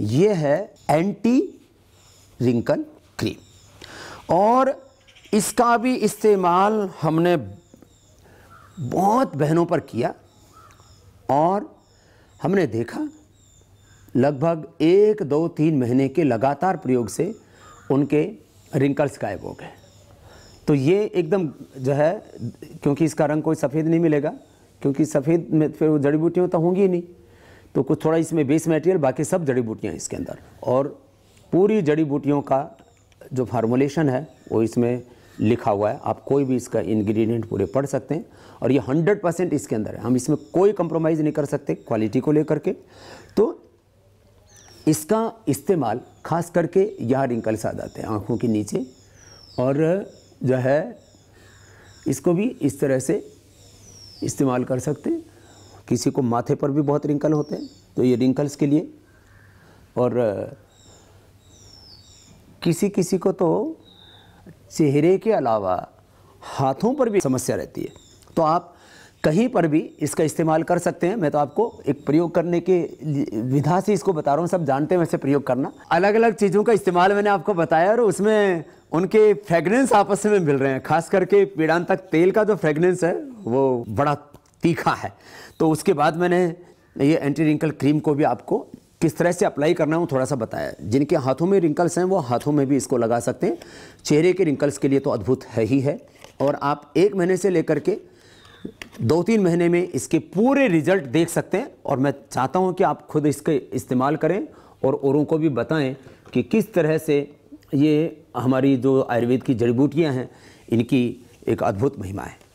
ये है anti रिंकन cream और इसका भी इस्तेमाल हमने बहुत बहनों पर किया और हमने देखा लगभग एक दो तीन महीने के लगातार प्रयोग से उनके रिंकल्स गायब हो गए तो ये एकदम जो है क्योंकि इसका रंग कोई सफ़ेद नहीं मिलेगा क्योंकि सफ़ेद में फिर जड़ी बूटियाँ तो होंगी ही नहीं तो कुछ थोड़ा इसमें बेस मटेरियल बाकी सब जड़ी बूटियाँ इसके अंदर और पूरी जड़ी बूटियों का जो फार्मोलेशन है वो इसमें लिखा हुआ है आप कोई भी इसका इंग्रेडिएंट पूरे पढ़ सकते हैं और ये 100 परसेंट इसके अंदर है हम इसमें कोई कंप्रोमाइज़ नहीं कर सकते क्वालिटी को लेकर के तो इसका इस्तेमाल खास करके यहाँ रिंकल्स आ जाते हैं आँखों के नीचे और जो है इसको भी इस तरह से इस्तेमाल कर सकते हैं किसी को माथे पर भी बहुत रिंकल होते हैं तो ये रिंकल्स के लिए और किसी किसी को तो चेहरे के अलावा हाथों पर भी समस्या रहती है तो आप कहीं पर भी इसका इस्तेमाल कर सकते हैं मैं तो आपको एक प्रयोग करने के विधा से इसको बता रहा हूँ सब जानते हैं वैसे प्रयोग करना अलग अलग चीज़ों का इस्तेमाल मैंने आपको बताया और उसमें उनके फ्रेगनेंस आपस में मिल रहे हैं खास करके पीड़ान तक तेल का जो फ्रेगनेंस है वो बड़ा तीखा है तो उसके बाद मैंने ये एंटी रिंकल क्रीम को भी आपको किस तरह से अप्लाई करना है वो थोड़ा सा बताया जिनके हाथों में रिंकल्स हैं वो हाथों में भी इसको लगा सकते हैं चेहरे के रिंकल्स के लिए तो अद्भुत है ही है और आप एक महीने से लेकर के दो तीन महीने में इसके पूरे रिजल्ट देख सकते हैं और मैं चाहता हूं कि आप खुद इसके इस्तेमाल करें और औरों को भी बताएं कि किस तरह से ये हमारी जो आयुर्वेद की जड़ी बूटियाँ हैं इनकी एक अद्भुत महिमा है